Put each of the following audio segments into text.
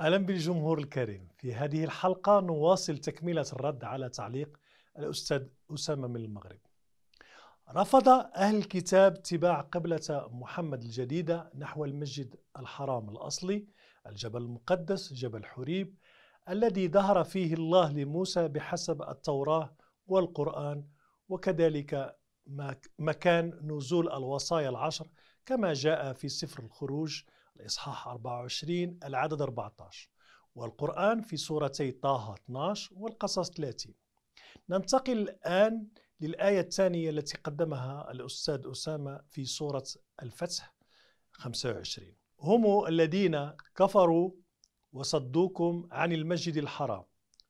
أهلا بالجمهور الكريم في هذه الحلقة نواصل تكملة الرد على تعليق الأستاذ أسامة من المغرب رفض أهل الكتاب اتباع قبلة محمد الجديدة نحو المسجد الحرام الأصلي الجبل المقدس جبل حريب الذي ظهر فيه الله لموسى بحسب التوراة والقرآن وكذلك مكان نزول الوصايا العشر كما جاء في سفر الخروج الإصحاح 24 العدد 14 والقرآن في سورتي طه 12 والقصص 30 ننتقل الآن للآية الثانية التي قدمها الأستاذ أسامة في سورة الفتح 25 هم الذين كفروا وصدوكم عن المسجد الحرام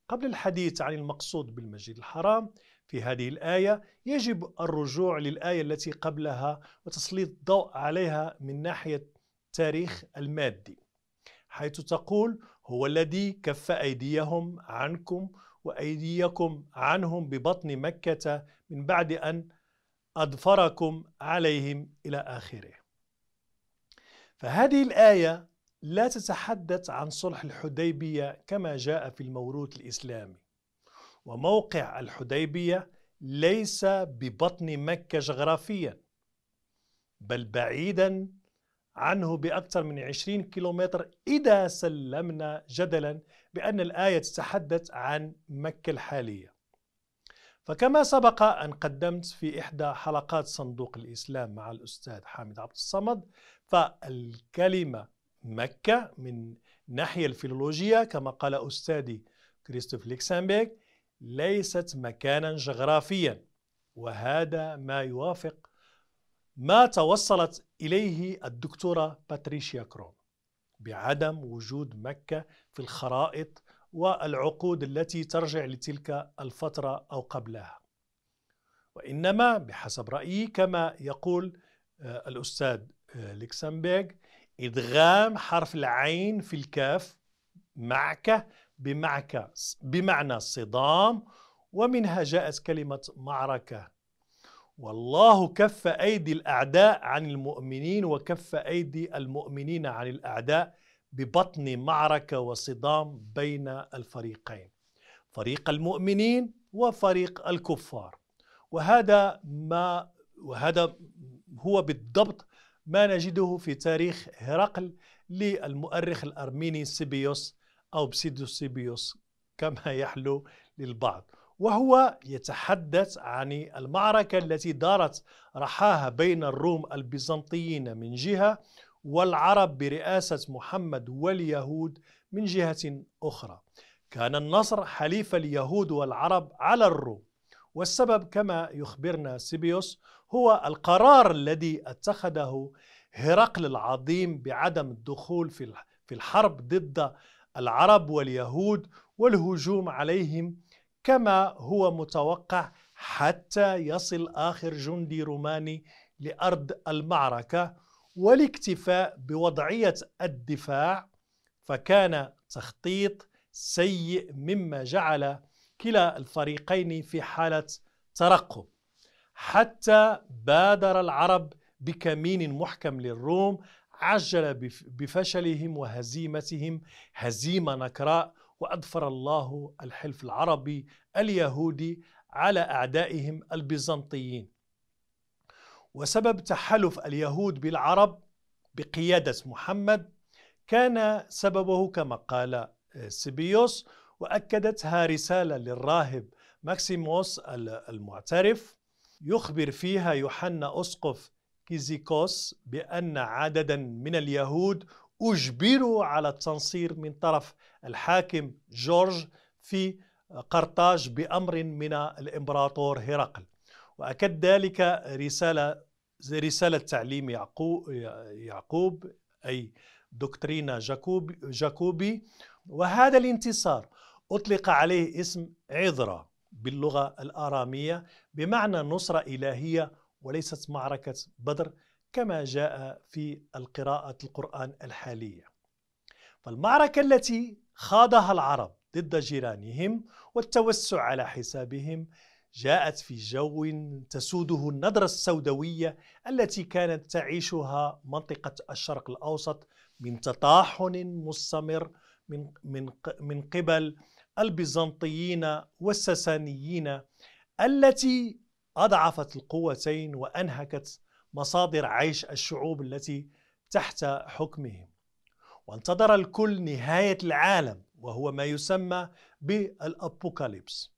قبل الحديث عن المقصود بالمسجد الحرام في هذه الآية يجب الرجوع للآية التي قبلها وتسليط الضوء عليها من ناحية التاريخ المادي حيث تقول هو الذي كف أيديهم عنكم وأيديكم عنهم ببطن مكة من بعد أن أدفركم عليهم إلى آخره فهذه الآية لا تتحدث عن صلح الحديبية كما جاء في الموروث الإسلامي وموقع الحديبية ليس ببطن مكة جغرافيا بل بعيدا عنه بأكثر من 20 كيلومتر إذا سلمنا جدلا بأن الآية تتحدث عن مكة الحالية فكما سبق أن قدمت في إحدى حلقات صندوق الإسلام مع الأستاذ حامد عبد الصمد فالكلمة مكة من ناحية الفيلولوجية كما قال أستاذي كريستوف ليكسامبيك ليست مكانا جغرافيا وهذا ما يوافق ما توصلت إليه الدكتورة باتريشيا كروم بعدم وجود مكة في الخرائط والعقود التي ترجع لتلك الفترة أو قبلها وإنما بحسب رأيي كما يقول آه، الأستاذ آه، لكسمبيغ إدغام حرف العين في الكاف معكة بمعك بمعنى صدام ومنها جاءت كلمة معركة والله كف أيدي الأعداء عن المؤمنين وكف أيدي المؤمنين عن الأعداء ببطن معركة وصدام بين الفريقين فريق المؤمنين وفريق الكفار وهذا ما وهذا هو بالضبط ما نجده في تاريخ هرقل للمؤرخ الأرميني سيبيوس أو بسيدوس سيبيوس كما يحلو للبعض وهو يتحدث عن المعركة التي دارت رحاها بين الروم البيزنطيين من جهة والعرب برئاسة محمد واليهود من جهة أخرى كان النصر حليف اليهود والعرب على الروم والسبب كما يخبرنا سيبيوس هو القرار الذي اتخذه هرقل العظيم بعدم الدخول في الحرب ضد العرب واليهود والهجوم عليهم كما هو متوقع حتى يصل آخر جندي روماني لأرض المعركة والاكتفاء بوضعية الدفاع فكان تخطيط سيء مما جعل كلا الفريقين في حالة ترقب حتى بادر العرب بكمين محكم للروم عجل بفشلهم وهزيمتهم هزيمة نكراء وأدفر الله الحلف العربي اليهودي على أعدائهم البيزنطيين وسبب تحالف اليهود بالعرب بقيادة محمد كان سببه كما قال آه، سيبيوس وأكدتها رسالة للراهب ماكسيموس المعترف يخبر فيها يوحنا أسقف كيزيكوس بأن عددا من اليهود أجبروا على التنصير من طرف الحاكم جورج في قرطاج بأمر من الإمبراطور هرقل وأكد ذلك رسالة رسالة تعليم يعقوب, يعقوب أي دكترينا جاكوب جاكوبي وهذا الانتصار أطلق عليه اسم عذرة باللغة الآرامية بمعنى نصرة إلهية وليست معركة بدر كما جاء في القراءة القرآن الحالية فالمعركة التي خاضها العرب ضد جيرانهم والتوسع على حسابهم جاءت في جو تسوده النضرة السوداوية التي كانت تعيشها منطقة الشرق الأوسط من تطاحن مستمر من من من قبل البيزنطيين والساسانيين التي أضعفت القوتين وأنهكت مصادر عيش الشعوب التي تحت حكمهم وانتظر الكل نهاية العالم وهو ما يسمى بالأبوكاليبس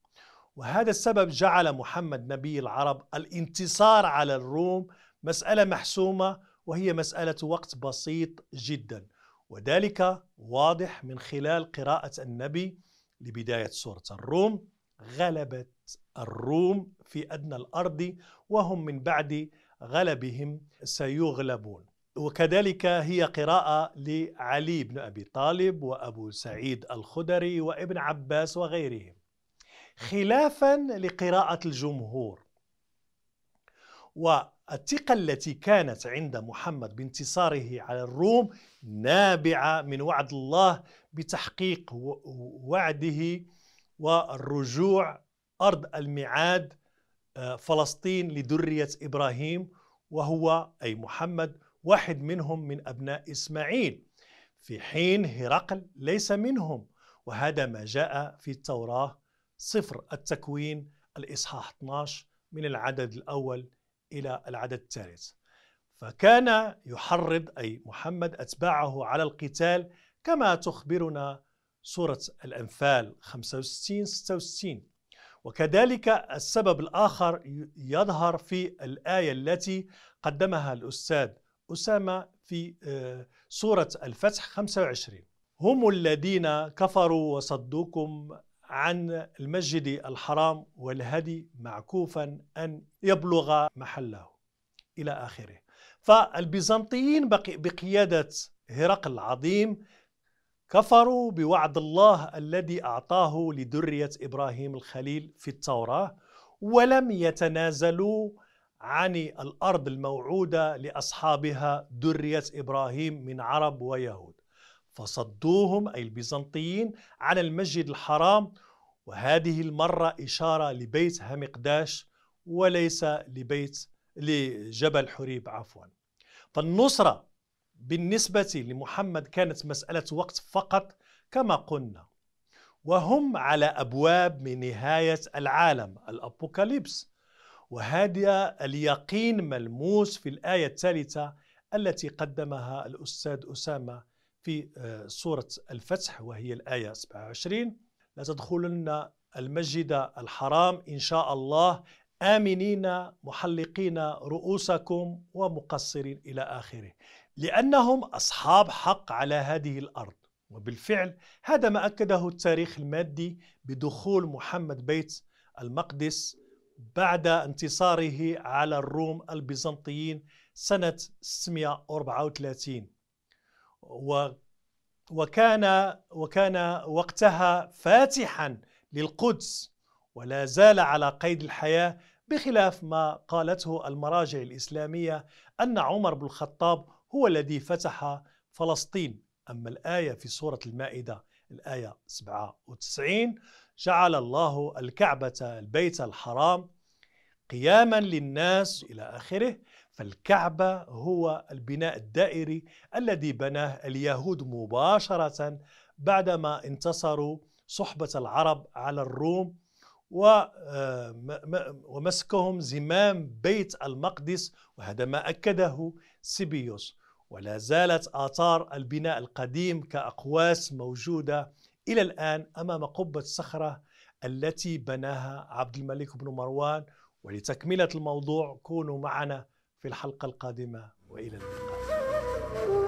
وهذا السبب جعل محمد نبي العرب الانتصار على الروم مسألة محسومة وهي مسألة وقت بسيط جدا وذلك واضح من خلال قراءة النبي لبداية سورة الروم غلبت الروم في أدنى الأرض وهم من بعد غلبهم سيغلبون وكذلك هي قراءة لعلي بن أبي طالب وأبو سعيد الخدري وابن عباس وغيرهم خلافا لقراءة الجمهور والثقة التي كانت عند محمد بانتصاره على الروم نابعة من وعد الله بتحقيق وعده والرجوع أرض الميعاد آه، فلسطين لذرية إبراهيم وهو أي محمد واحد منهم من أبناء إسماعيل في حين هرقل ليس منهم وهذا ما جاء في التوراة صفر التكوين الإصحاح 12 من العدد الأول إلى العدد الثالث فكان يحرض أي محمد أتباعه على القتال كما تخبرنا سورة الأنفال 65-66 وكذلك السبب الآخر يظهر في الآية التي قدمها الأستاذ أسامة في آه، سورة الفتح 25 هم الذين كفروا وصدوكم عن المسجد الحرام والهدي معكوفا أن يبلغ محله إلى آخره فالبيزنطيين بقيادة هرقل العظيم كفروا بوعد الله الذي اعطاه لذريه ابراهيم الخليل في التوراه ولم يتنازلوا عن الارض الموعوده لاصحابها ذريه ابراهيم من عرب ويهود فصدوهم اي البيزنطيين عن المسجد الحرام وهذه المره اشاره لبيت همقداش وليس لبيت لجبل حريب عفوا فالنصره بالنسبة لمحمد كانت مسألة وقت فقط كما قلنا وهم على أبواب من نهاية العالم الأبوكاليبس وهذا اليقين ملموس في الآية الثالثة التي قدمها الأستاذ أسامة في آه، سورة الفتح وهي الآية 27 لتدخلن المسجد الحرام إن شاء الله آمنين محلقين رؤوسكم ومقصرين إلى آخره لأنهم أصحاب حق على هذه الأرض وبالفعل هذا ما أكده التاريخ المادي بدخول محمد بيت المقدس بعد انتصاره على الروم البيزنطيين سنة 634 و وكان وكان وقتها فاتحا للقدس ولا زال على قيد الحياة بخلاف ما قالته المراجع الإسلامية أن عمر بن الخطاب هو الذي فتح فلسطين أما الآية في سورة المائدة الآية 97 جعل الله الكعبة البيت الحرام قياما للناس إلى آخره فالكعبة هو البناء الدائري الذي بناه اليهود مباشرة بعدما انتصروا صحبة العرب على الروم ومسكهم زمام بيت المقدس وهذا ما أكده سيبيوس ولا زالت آثار البناء القديم كأقواس موجودة إلى الآن أمام قبة الصخرة التي بناها عبد الملك بن مروان ولتكملة الموضوع كونوا معنا في الحلقة القادمة وإلى اللقاء